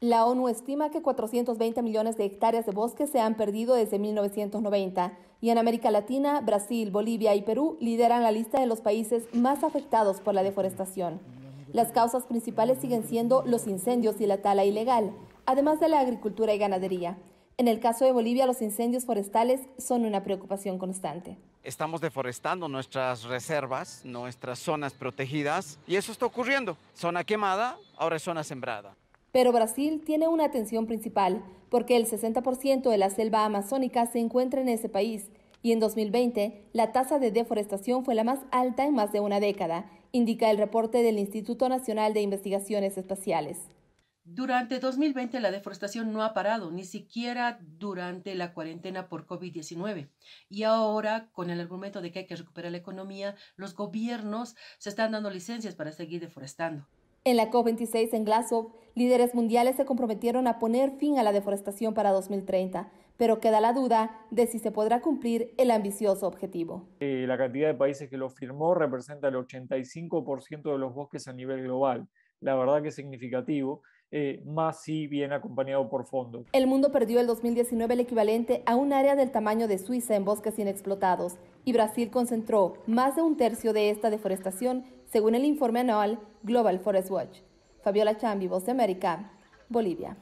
La ONU estima que 420 millones de hectáreas de bosque se han perdido desde 1990 y en América Latina, Brasil, Bolivia y Perú lideran la lista de los países más afectados por la deforestación. Las causas principales siguen siendo los incendios y la tala ilegal, además de la agricultura y ganadería. En el caso de Bolivia, los incendios forestales son una preocupación constante. Estamos deforestando nuestras reservas, nuestras zonas protegidas, y eso está ocurriendo. Zona quemada, ahora es zona sembrada pero Brasil tiene una atención principal, porque el 60% de la selva amazónica se encuentra en ese país, y en 2020 la tasa de deforestación fue la más alta en más de una década, indica el reporte del Instituto Nacional de Investigaciones Espaciales. Durante 2020 la deforestación no ha parado, ni siquiera durante la cuarentena por COVID-19. Y ahora, con el argumento de que hay que recuperar la economía, los gobiernos se están dando licencias para seguir deforestando. En la COP26 en Glasgow, líderes mundiales se comprometieron a poner fin a la deforestación para 2030, pero queda la duda de si se podrá cumplir el ambicioso objetivo. Eh, la cantidad de países que lo firmó representa el 85% de los bosques a nivel global. La verdad que es significativo. Eh, más si bien acompañado por fondos. El mundo perdió el 2019 el equivalente a un área del tamaño de Suiza en bosques inexplotados y Brasil concentró más de un tercio de esta deforestación según el informe anual Global Forest Watch. Fabiola Chambi, Voz de América, Bolivia.